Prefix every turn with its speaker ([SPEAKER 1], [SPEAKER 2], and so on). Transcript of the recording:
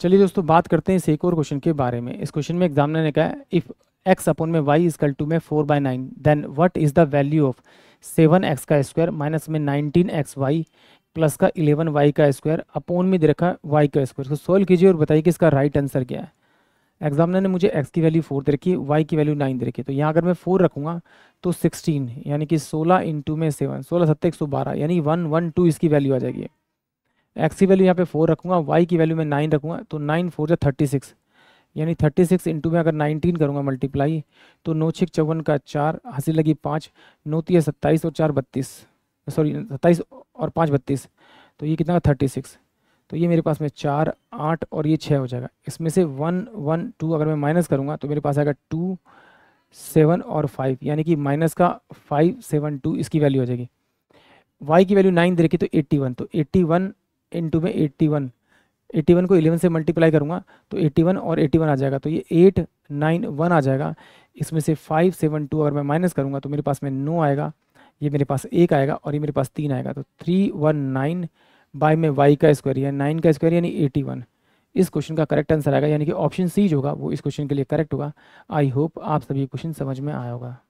[SPEAKER 1] चलिए दोस्तों बात करते हैं इस एक और क्वेश्चन के बारे में इस क्वेश्चन में एग्जामिनर ने कहा इफ़ एक्स अपॉन में वाई इजकल टू में four by nine then what is the value of seven x का स्क्वायर माइनस में नाइनटीन एक्स वाई प्लस का इलेवन वाई का स्क्वायर अपोन में दे रखा वाई का स्क्वायर इसको सॉल्व कीजिए और बताइए कि इसका राइट आंसर क्या है एग्जामिनर ने मुझे एक्स की वैल्यू फोर दे रखी वाई की वैल्यू नाइन दे रखी तो यहाँ अगर मैं फोर रखूँगा तो सिक्सटीन यानी कि सोलह इंटू में सेवन सोलह सत्तर एक सौ बारह यानी वन वन टू इसकी वैल्यू आ जाएगी एक्स की वैल्यू यहाँ पे फोर रखूँगा वाई की वैल्यू मैं नाइन रखूँगा तो नाइन फोर या थर्टी सिक्स यानी थर्टी सिक्स इंटू में अगर नाइनटीन करूँगा मल्टीप्लाई तो नौ छः चौवन का चार हंसी लगी पाँच नौती है सत्ताईस और चार बत्तीस सॉरी सत्ताईस और पाँच बत्तीस तो ये कितना थर्टी सिक्स तो ये मेरे पास में चार आठ और ये छः हो जाएगा इसमें से वन वन टू अगर मैं माइनस करूँगा तो मेरे पास आएगा टू सेवन और फाइव यानी कि माइनस का फाइव सेवन टू इसकी वैल्यू हो जाएगी वाई की वैल्यू नाइन दे रखी तो एट्टी वन तो एट्टी वन इंटू में एट्टी वन एट्टी वन को इलेवन से मल्टीप्लाई करूँगा तो एट्टी वन और एट्टी वन आ जाएगा तो ये एट नाइन वन आ जाएगा इसमें से फाइव सेवन टू अगर मैं माइनस करूँगा तो मेरे पास में नो आएगा ये मेरे पास एक आएगा और ये मेरे पास तीन आएगा तो थ्री वन नाइन बाई में वाई का स्क्वायर या नाइन का स्क्वायर यानी एटी वन इस क्वेश्चन का करेक्ट आंसर आएगा यानी कि ऑप्शन सी जो होगा वो इस क्वेश्चन के लिए करेक्ट होगा आई होप आप सभी क्वेश्चन समझ में आया होगा